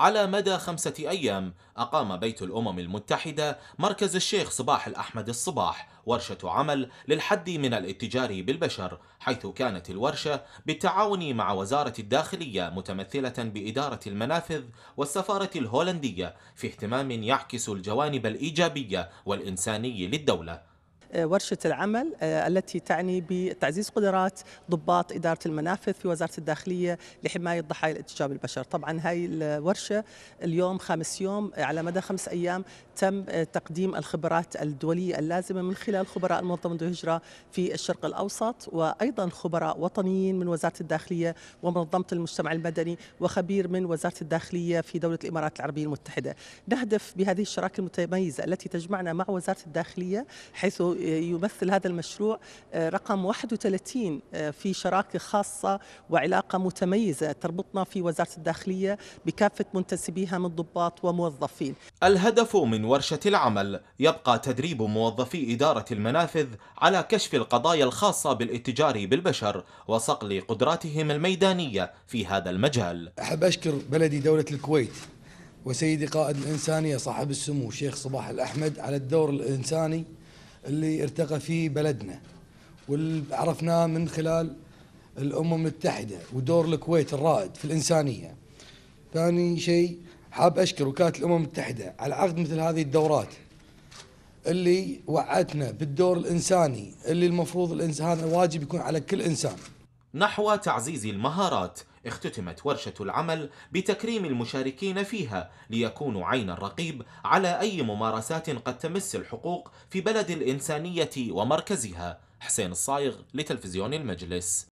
على مدى خمسة أيام أقام بيت الأمم المتحدة مركز الشيخ صباح الأحمد الصباح ورشة عمل للحد من الاتجار بالبشر حيث كانت الورشة بالتعاون مع وزارة الداخلية متمثلة بإدارة المنافذ والسفارة الهولندية في اهتمام يعكس الجوانب الإيجابية والإنساني للدولة ورشة العمل آه، التي تعني بتعزيز قدرات ضباط إدارة المنافذ في وزارة الداخلية لحماية ضحايا الاتجاه البشر طبعا هاي الورشة اليوم خامس يوم آه، على مدى خمس أيام تم آه، تقديم الخبرات الدولية اللازمة من خلال خبراء المنظمة الهجرة في الشرق الأوسط وأيضا خبراء وطنيين من وزارة الداخلية ومنظمة المجتمع المدني وخبير من وزارة الداخلية في دولة الإمارات العربية المتحدة نهدف بهذه الشراكة المتميزة التي تجمعنا مع وزارة الداخلية حيث يمثل هذا المشروع آه، رقم 31 آه، في شراكة خاصة وعلاقة متميزة تربطنا في وزارة الداخلية بكافة منتسبيها من ضباط وموظفين الهدف من ورشة العمل يبقى تدريب موظفي إدارة المنافذ على كشف القضايا الخاصة بالاتجار بالبشر وصقل قدراتهم الميدانية في هذا المجال أحب أشكر بلدي دولة الكويت وسيدي قائد الإنسانية صاحب السمو شيخ صباح الأحمد على الدور الإنساني اللي ارتقى فيه بلدنا واللي عرفناه من خلال الامم المتحده ودور الكويت الرائد في الانسانيه. ثاني شيء حاب اشكر وكاله الامم المتحده على عقد مثل هذه الدورات اللي وعدتنا بالدور الانساني اللي المفروض الانسان واجب يكون على كل انسان. نحو تعزيز المهارات اختتمت ورشة العمل بتكريم المشاركين فيها ليكونوا عين الرقيب على أي ممارسات قد تمس الحقوق في بلد الإنسانية ومركزها حسين الصايغ لتلفزيون المجلس